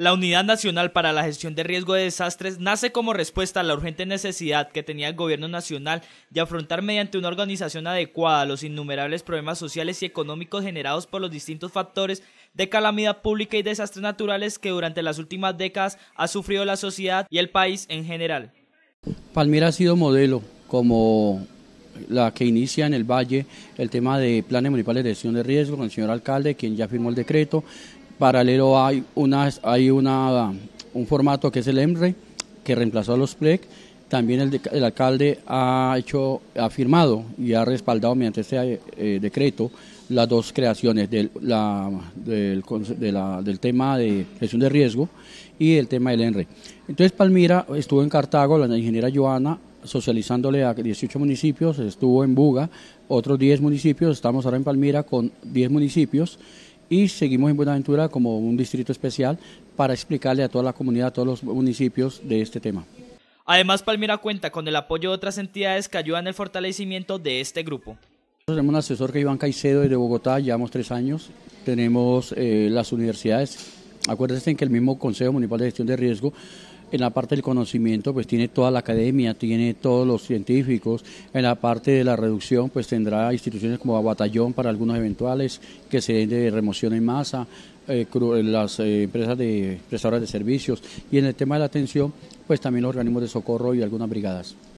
La Unidad Nacional para la Gestión de Riesgo de Desastres nace como respuesta a la urgente necesidad que tenía el gobierno nacional de afrontar mediante una organización adecuada los innumerables problemas sociales y económicos generados por los distintos factores de calamidad pública y desastres naturales que durante las últimas décadas ha sufrido la sociedad y el país en general. Palmira ha sido modelo como la que inicia en el Valle el tema de planes municipales de gestión de riesgo con el señor alcalde, quien ya firmó el decreto, Paralelo hay, una, hay una, un formato que es el EMRE, que reemplazó a los PLEC. También el, alcalde ha, hecho, ha firmado y ha respaldado mediante este eh, decreto las dos creaciones del, tema de gestión de riesgo y el tema del ENRE. Entonces Palmira estuvo en Cartago, la ingeniera Joana, socializándole a 18 municipios, estuvo en Buga, otros 10 municipios, estamos ahora en Palmira con 10 municipios y seguimos en Buenaventura como un distrito especial para explicarle a toda la comunidad, a todos los municipios de este tema. Además, Palmira cuenta con el apoyo de otras entidades que ayudan en el fortalecimiento de este grupo. tenemos un asesor que es Iván Caicedo de Bogotá, llevamos tres años. Tenemos eh, las universidades. Acuérdense que el mismo Consejo Municipal de Gestión de Riesgo en la parte del conocimiento, pues tiene toda la academia, tiene todos los científicos. En la parte de la reducción, pues tendrá instituciones como Batallón para algunos eventuales que se den de remoción en masa, eh, eh las eh, empresas de prestadoras de servicios. Y en el tema de la atención, pues también los organismos de socorro y algunas brigadas.